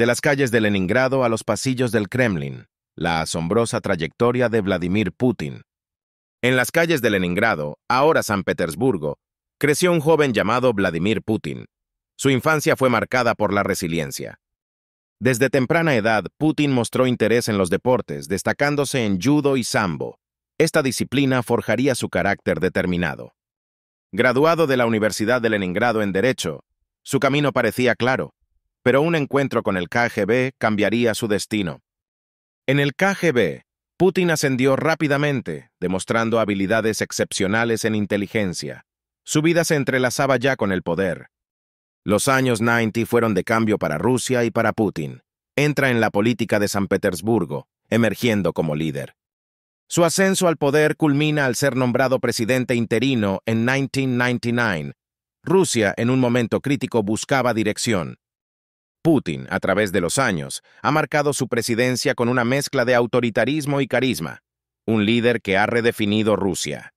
De las calles de Leningrado a los pasillos del Kremlin, la asombrosa trayectoria de Vladimir Putin. En las calles de Leningrado, ahora San Petersburgo, creció un joven llamado Vladimir Putin. Su infancia fue marcada por la resiliencia. Desde temprana edad, Putin mostró interés en los deportes, destacándose en judo y sambo. Esta disciplina forjaría su carácter determinado. Graduado de la Universidad de Leningrado en Derecho, su camino parecía claro pero un encuentro con el KGB cambiaría su destino. En el KGB, Putin ascendió rápidamente, demostrando habilidades excepcionales en inteligencia. Su vida se entrelazaba ya con el poder. Los años 90 fueron de cambio para Rusia y para Putin. Entra en la política de San Petersburgo, emergiendo como líder. Su ascenso al poder culmina al ser nombrado presidente interino en 1999. Rusia, en un momento crítico, buscaba dirección. Putin, a través de los años, ha marcado su presidencia con una mezcla de autoritarismo y carisma, un líder que ha redefinido Rusia.